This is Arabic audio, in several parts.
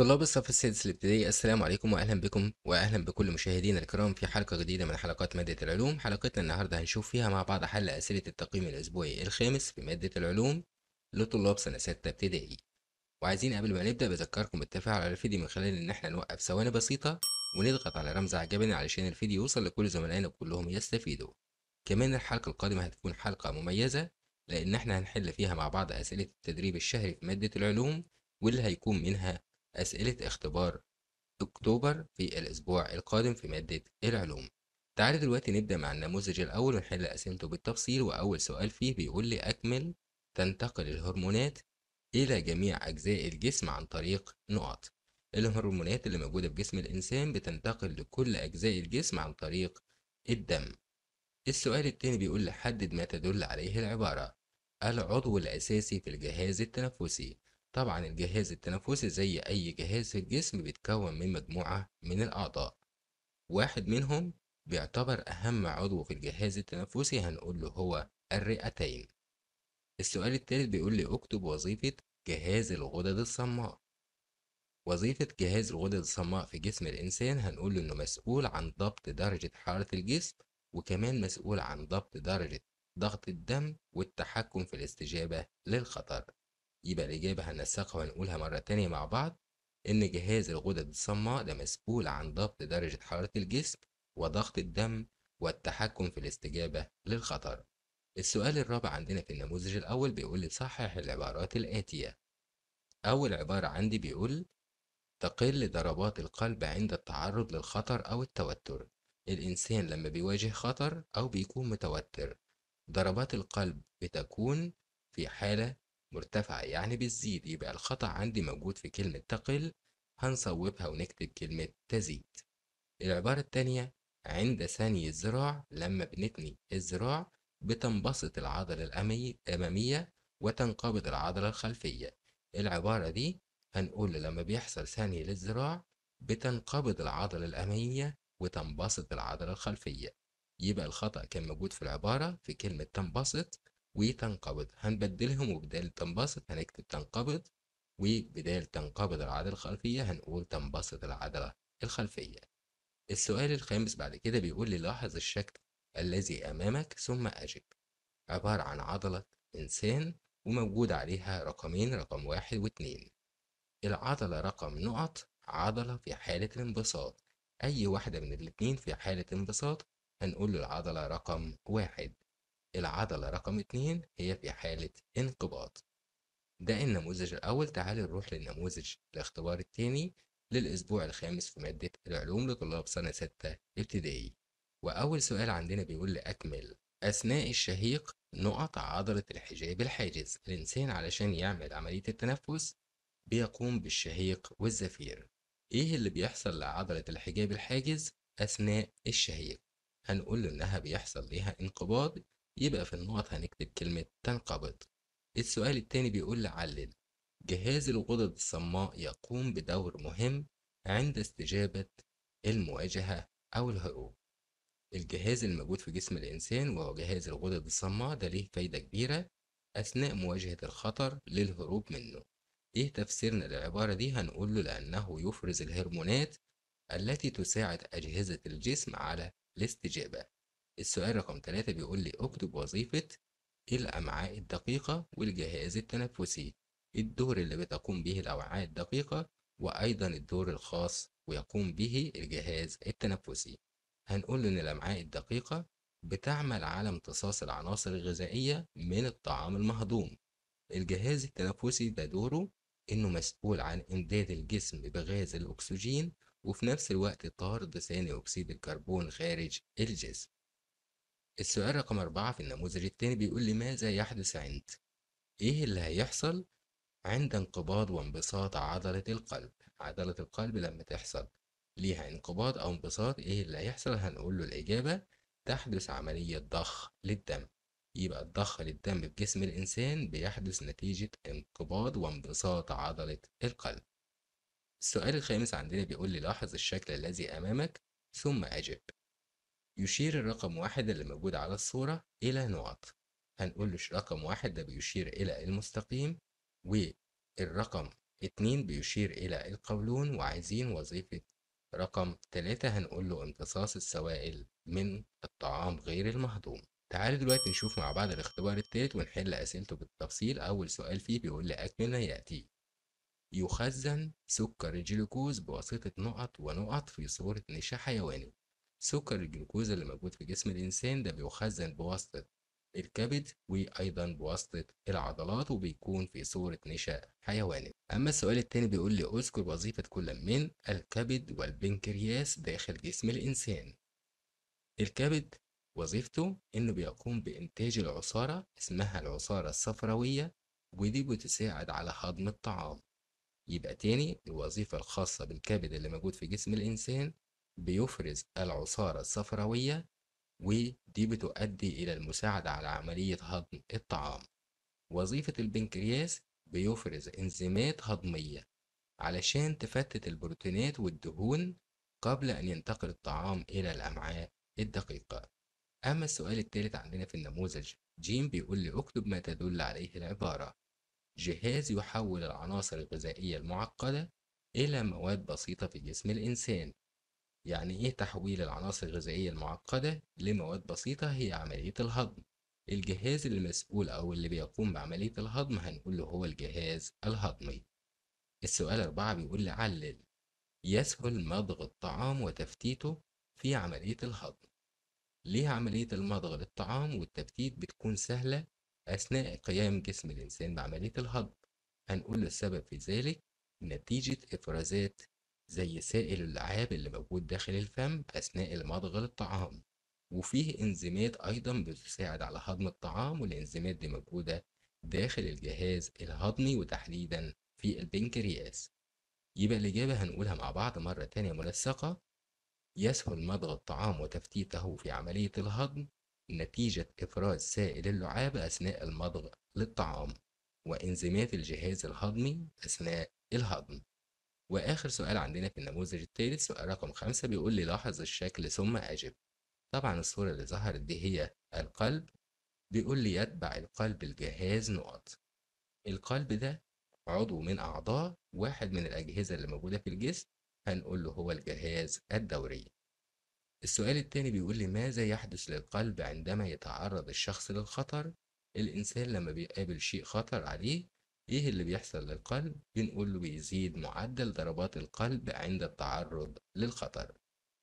طلاب الصف السادس الابتدائي السلام عليكم واهلا بكم واهلا بكل مشاهدينا الكرام في حلقه جديده من حلقات ماده العلوم حلقتنا النهارده هنشوف فيها مع بعض حل اسئله التقييم الاسبوعي الخامس في ماده العلوم لطلاب سنه سته ابتدائي وعايزين قبل ما نبدا بذكركم بالتفاعل على الفيديو من خلال ان احنا نوقف ثواني بسيطه ونضغط على رمز عجبنا علشان الفيديو يوصل لكل زملائنا وكلهم يستفيدوا كمان الحلقه القادمه هتكون حلقه مميزه لان احنا هنحل فيها مع بعض اسئله التدريب الشهري في ماده العلوم واللي هيكون منها أسئلة اختبار أكتوبر في الأسبوع القادم في مادة العلوم تعالى دلوقتي نبدأ مع النموذج الأول ونحل أسئلته بالتفصيل وأول سؤال فيه بيقول لي أكمل تنتقل الهرمونات إلى جميع أجزاء الجسم عن طريق نقط الهرمونات اللي موجودة في جسم الإنسان بتنتقل لكل أجزاء الجسم عن طريق الدم السؤال التاني بيقول لي حدد ما تدل عليه العبارة العضو الأساسي في الجهاز التنفسي طبعا الجهاز التنفسي زي أي جهاز في الجسم بيتكون من مجموعة من الأعضاء واحد منهم بيعتبر أهم عضو في الجهاز التنفسي هنقول له هو الرئتين السؤال التالت بيقول لي اكتب وظيفة جهاز الغدد الصماء وظيفة جهاز الغدد الصماء في جسم الإنسان هنقول إنه مسؤول عن ضبط درجة حرارة الجسم وكمان مسؤول عن ضبط درجة ضغط الدم والتحكم في الاستجابة للخطر يبقى الإجابة هننسقها وهنقولها مرة تانية مع بعض إن جهاز الغدد الصماء ده مسؤول عن ضبط درجة حرارة الجسم وضغط الدم والتحكم في الاستجابة للخطر. السؤال الرابع عندنا في النموذج الأول بيقول لي صحح العبارات الآتية. أول عبارة عندي بيقول تقل ضربات القلب عند التعرض للخطر أو التوتر. الإنسان لما بيواجه خطر أو بيكون متوتر ضربات القلب بتكون في حالة مرتفعة يعني بتزيد يبقى الخطأ عندي موجود في كلمة تقل هنصوبها ونكتب كلمة تزيد العبارة التانية عند ثني الذراع لما بنتني الذراع بتنبسط العضلة الأمامية وتنقبض العضلة الخلفية العبارة دي هنقول لما بيحصل ثاني للذراع بتنقبض العضلة الأمامية وتنبسط العضلة الخلفية يبقى الخطأ كان موجود في العبارة في كلمة تنبسط وتنقبض هنبدلهم وبدال تنبسط هنكتب تنقبض وبدال تنقبض العضلة الخلفية هنقول تنبسط العضلة الخلفية السؤال الخامس بعد كده بيقول لي لاحظ الشكل الذي أمامك ثم أجب عبارة عن عضلة إنسان وموجود عليها رقمين رقم واحد واتنين العضلة رقم نقط عضلة في حالة الانبساط أي واحدة من الاتنين في حالة انبساط هنقول العضلة رقم واحد العضلة رقم اتنين هي في حالة انقباض ده النموذج الأول تعالى نروح للنموذج الاختبار التاني للأسبوع الخامس في مادة العلوم لطلاب سنة ستة ابتدائي وأول سؤال عندنا بيقول أكمل أثناء الشهيق نقط عضلة الحجاب الحاجز الإنسان علشان يعمل عملية التنفس بيقوم بالشهيق والزفير إيه اللي بيحصل لعضلة الحجاب الحاجز أثناء الشهيق هنقول له إنها بيحصل ليها انقباض يبقى في النقط هنكتب كلمة تنقبض السؤال التاني بيقول لعلل جهاز الغدد الصماء يقوم بدور مهم عند استجابة المواجهة أو الهروب الجهاز الموجود في جسم الإنسان وهو جهاز الغدد الصماء ده ليه فايدة كبيرة أثناء مواجهة الخطر للهروب منه إيه تفسيرنا للعبارة دي هنقول له لأنه يفرز الهرمونات التي تساعد أجهزة الجسم على الاستجابة السؤال رقم ثلاثة بيقول لي اكتب وظيفة الأمعاء الدقيقة والجهاز التنفسي الدور اللي بتقوم به الأوعاء الدقيقة وأيضا الدور الخاص ويقوم به الجهاز التنفسي هنقول إن الأمعاء الدقيقة بتعمل على امتصاص العناصر الغذائية من الطعام المهضوم الجهاز التنفسي ده دوره إنه مسؤول عن إمداد الجسم بغاز الأكسجين وفي نفس الوقت طرد ثاني أكسيد الكربون خارج الجسم السؤال رقم أربعة في النموذج التاني بيقول لي ماذا يحدث عند إيه اللي هيحصل عند انقباض وانبساط عضلة القلب عضلة القلب لما تحصل ليها انقباض أو انبساط إيه اللي هيحصل هنقول له الإجابة تحدث عملية ضخ للدم يبقى الضخ للدم في جسم الإنسان بيحدث نتيجة انقباض وانبساط عضلة القلب السؤال الخامس عندنا بيقول لي لاحظ الشكل الذي أمامك ثم أجب يشير الرقم واحد اللي موجود على الصورة إلى نقط هنقول رقم واحد ده بيشير إلى المستقيم والرقم اتنين بيشير إلى القولون وعايزين وظيفة رقم تلاتة هنقول له امتصاص السوائل من الطعام غير المهضوم تعالوا دلوقتي نشوف مع بعض الاختبار التالت ونحل أسئلته بالتفصيل أول سؤال فيه بيقول لي أكمل يأتي يخزن سكر الجلوكوز بواسطة نقط ونقط في صورة نشا حيواني سكر الجلوكوز اللي موجود في جسم الإنسان ده بيخزن بواسطة الكبد وأيضا بواسطة العضلات وبيكون في صورة نشا حيواني أما السؤال التاني بيقول لي أذكر وظيفة كل من الكبد والبنكرياس داخل جسم الإنسان الكبد وظيفته إنه بيقوم بإنتاج العصارة اسمها العصارة الصفراوية ودي بتساعد على هضم الطعام يبقى تاني الوظيفة الخاصة بالكبد اللي موجود في جسم الإنسان بيفرز العصارة الصفراوية ودي بتؤدي إلى المساعدة على عملية هضم الطعام وظيفة البنكرياس بيفرز إنزيمات هضمية علشان تفتت البروتينات والدهون قبل أن ينتقل الطعام إلى الأمعاء الدقيقة أما السؤال الثالث عندنا في النموذج جيم بيقول لي اكتب ما تدل عليه العبارة جهاز يحول العناصر الغذائية المعقدة إلى مواد بسيطة في جسم الإنسان يعني إيه تحويل العناصر الغذائية المعقدة لمواد بسيطة هي عملية الهضم الجهاز المسؤول أو اللي بيقوم بعملية الهضم هنقول له هو الجهاز الهضمي السؤال أربعة بيقول لي علل يسهل مضغ الطعام وتفتيته في عملية الهضم ليه عملية المضغ للطعام والتفتيت بتكون سهلة أثناء قيام جسم الإنسان بعملية الهضم هنقول السبب في ذلك نتيجة إفرازات زي سائل اللعاب اللي موجود داخل الفم أثناء المضغ للطعام وفيه إنزيمات أيضا بتساعد على هضم الطعام والإنزيمات دي موجودة داخل الجهاز الهضمي وتحديدا في البنكرياس يبقى الإجابة هنقولها مع بعض مرة تانية منسقة يسهل مضغ الطعام وتفتيته في عملية الهضم نتيجة إفراز سائل اللعاب أثناء المضغ للطعام وإنزيمات الجهاز الهضمي أثناء الهضم واخر سؤال عندنا في النموذج الثالث سؤال رقم خمسة بيقول لي لاحظ الشكل ثم اجب طبعا الصورة اللي ظهرت دي هي القلب بيقول لي يتبع القلب الجهاز نقط القلب ده عضو من أعضاء واحد من الأجهزة اللي موجودة في الجسم هنقول له هو الجهاز الدوري السؤال التاني بيقول لي ماذا يحدث للقلب عندما يتعرض الشخص للخطر الإنسان لما بيقابل شيء خطر عليه ايه اللي بيحصل للقلب بنقول له بيزيد معدل ضربات القلب عند التعرض للخطر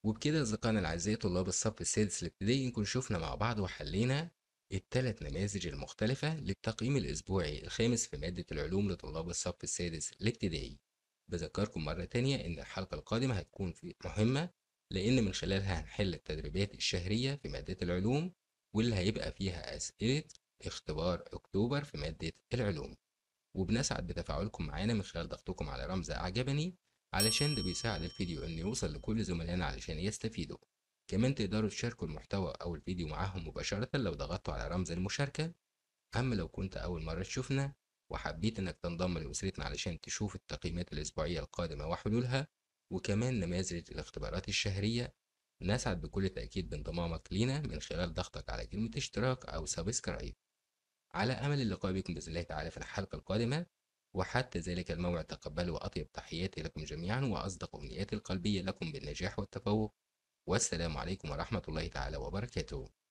وبكده اصدقائنا الاعزاء طلاب الصف السادس الابتدائي نكون شفنا مع بعض وحلينا الثلاث نماذج المختلفة للتقييم الأسبوعي الخامس في مادة العلوم لطلاب الصف السادس الابتدائي بذكركم مرة تانية إن الحلقة القادمة هتكون في مهمة لأن من خلالها هنحل التدريبات الشهرية في مادة العلوم واللي هيبقى فيها أسئلة اختبار أكتوبر في مادة العلوم وبنسعد بتفاعلكم معانا من خلال ضغطكم على رمز أعجبني علشان ده بيساعد الفيديو إنه يوصل لكل زملائنا علشان يستفيدوا كمان تقدروا تشاركوا المحتوى أو الفيديو معاهم مباشرة لو ضغطتوا على رمز المشاركة أما لو كنت أول مرة تشوفنا وحبيت إنك تنضم لأسرتنا علشان تشوف التقييمات الأسبوعية القادمة وحلولها وكمان نماذج الاختبارات الشهرية نسعد بكل تأكيد بانضمامك لينا من خلال ضغطك على كلمة اشتراك أو سبسكرايب على أمل اللقاء بكم بإذن الله تعالى في الحلقة القادمة وحتى ذلك الموعد تقبلوا أطيب تحياتي لكم جميعا وأصدق أمنياتي القلبية لكم بالنجاح والتفوق والسلام عليكم ورحمة الله تعالى وبركاته